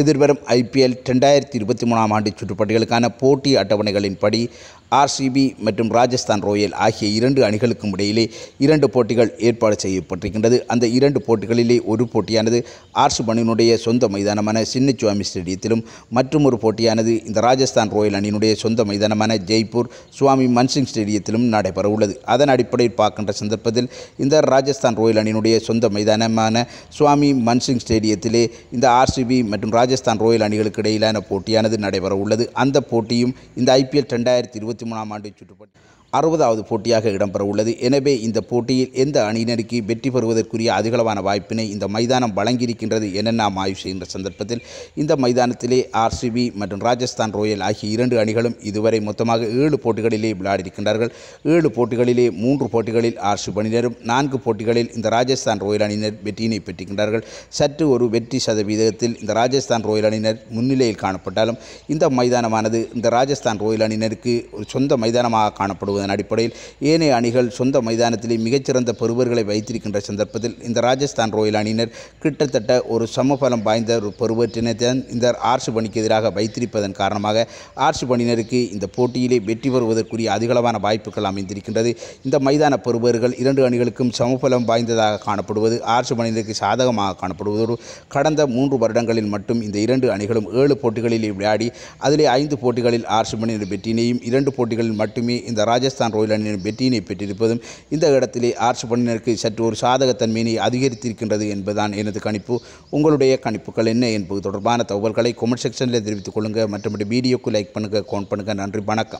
எதிர்வரும் ஐபிஎல் ரெண்டாயிரத்தி இருபத்தி மூணாம் ஆண்டு சுற்றுப்பட்டிகளுக்கான போட்டி அட்டவணைகளின்படி ஆர்சிபி மற்றும் ராஜஸ்தான் ராயல் ஆகிய இரண்டு அணிகளுக்கும் இடையிலே இரண்டு போட்டிகள் ஏற்பாடு செய்யப்பட்டிருக்கின்றது அந்த இரண்டு போட்டிகளிலே ஒரு போட்டியானது ஆர்சுபணியினுடைய சொந்த மைதானமான சின்னச்சுவாமி ஸ்டேடியத்திலும் மற்றும் ஒரு போட்டியானது இந்த ராஜஸ்தான் ராயல் அணியினுடைய சொந்த மைதானமான ஜெய்ப்பூர் சுவாமி மன்சிங் ஸ்டேடியத்திலும் நடைபெற உள்ளது அதன் அடிப்படையில் பார்க்கின்ற சந்தர்ப்பத்தில் இந்த ராஜஸ்தான் ராயல் அணியினுடைய சொந்த மைதானமான சுவாமி மன்சிங் ஸ்டேடியத்திலே இந்த ஆர்சிபி மற்றும் ராஜஸ்தான் ராயல் அணிகளுக்கு இடையிலான போட்டியானது நடைபெற உள்ளது அந்த போட்டியும் இந்த ஐபிஎல் ரெண்டாயிரத்தி இருபத்தி மூணாம் ஆண்டு சுற்றுப்பட்டு அறுபதாவது போட்டியாக இடம்பெற உள்ளது எனவே இந்த போட்டியில் எந்த அணியினருக்கு வெற்றி பெறுவதற்குரிய அதிகளவான வாய்ப்பினை இந்த மைதானம் வழங்கியிருக்கின்றது என நாம் ஆய்வு செய்கின்ற சந்தர்ப்பத்தில் இந்த மைதானத்திலே ஆர்சிபி மற்றும் ராஜஸ்தான் ராயல் ஆகிய இரண்டு அணிகளும் இதுவரை மொத்தமாக ஏழு போட்டிகளிலே விளையாடியிருக்கின்றார்கள் ஏழு போட்டிகளிலே மூன்று போட்டிகளில் ஆர்சிப் அணியினரும் நான்கு போட்டிகளில் இந்த ராஜஸ்தான் ராயல் அணியினர் வெற்றியினை பெற்றிருக்கின்றார்கள் சற்று ஒரு வெற்றி சதவீதத்தில் இந்த ராஜஸ்தான் ராயல் அணியினர் முன்னிலையில் காணப்பட்டாலும் இந்த மைதானமானது இந்த ராஜஸ்தான் ராயல் அணியினருக்கு ஒரு சொந்த மைதானமாக காணப்படுவது என்பதன் அடிப்படையில் ஏனைய அணிகள் சொந்த மைதானத்திலே மிகச்சிறந்த பருவர்களை வைத்திருக்கின்ற சந்தர்ப்பத்தில் இந்த ராஜஸ்தான் ராயல் அணியினர் கிட்டத்தட்ட ஒரு சமபலம் வாய்ந்த ஒரு இந்த ஆர்சு பணிக்கு எதிராக வைத்திருப்பதன் காரணமாக ஆர்சு பணியினருக்கு இந்த போட்டியிலே வெற்றி பெறுவதற்குரிய அதிகளவான வாய்ப்புகள் அமைந்திருக்கின்றது இந்த மைதான பருவர்கள் இரண்டு அணிகளுக்கும் சமபலம் வாய்ந்ததாக காணப்படுவது ஆர்சு பணியினருக்கு சாதகமாக காணப்படுவதோடு கடந்த மூன்று வருடங்களில் மட்டும் இந்த இரண்டு அணிகளும் ஏழு போட்டிகளில் விளையாடி அதிலே ஐந்து போட்டிகளில் ஆர்சு பணியினர் வெற்றினையும் இரண்டு போட்டிகளில் மட்டுமே இந்த ராஜஸ்தான் ராஜஸ்தான் ராயல் அணியின் வெற்றியினை பெற்றிருப்பதும் இந்த இடத்திலே ஆர்ட்ஸ் பணியினருக்கு சற்று ஒரு சாதகத்தன்மையினை அதிகரித்திருக்கின்றது என்பதுதான் எனது கணிப்பு உங்களுடைய கணிப்புகள் என்ன என்பது தொடர்பான தகவல்களை கொமெண்ட் செக்ஷனில் தெரிவித்துக் கொள்ளுங்கள் மற்றபடி வீடியோக்கு லைக் பண்ணுங்கள் கவுண்ட் பண்ணுங்கள் நன்றி வணக்கம்